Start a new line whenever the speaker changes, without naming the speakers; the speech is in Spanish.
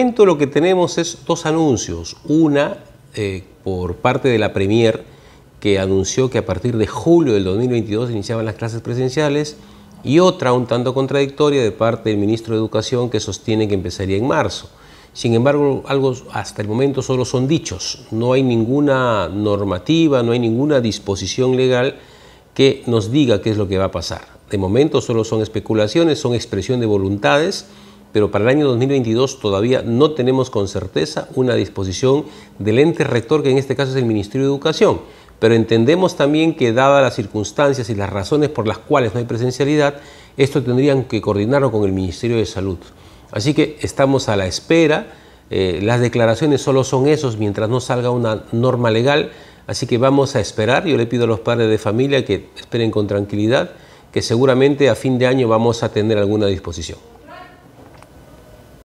momento lo que tenemos es dos anuncios. Una eh, por parte de la Premier que anunció que a partir de julio del 2022 iniciaban las clases presenciales y otra un tanto contradictoria de parte del ministro de Educación que sostiene que empezaría en marzo. Sin embargo, hasta el momento solo son dichos. No hay ninguna normativa, no hay ninguna disposición legal que nos diga qué es lo que va a pasar. De momento solo son especulaciones, son expresión de voluntades pero para el año 2022 todavía no tenemos con certeza una disposición del ente rector, que en este caso es el Ministerio de Educación. Pero entendemos también que dadas las circunstancias y las razones por las cuales no hay presencialidad, esto tendrían que coordinarlo con el Ministerio de Salud. Así que estamos a la espera. Eh, las declaraciones solo son esos mientras no salga una norma legal. Así que vamos a esperar. Yo le pido a los padres de familia que esperen con tranquilidad, que seguramente a fin de año vamos a tener alguna disposición.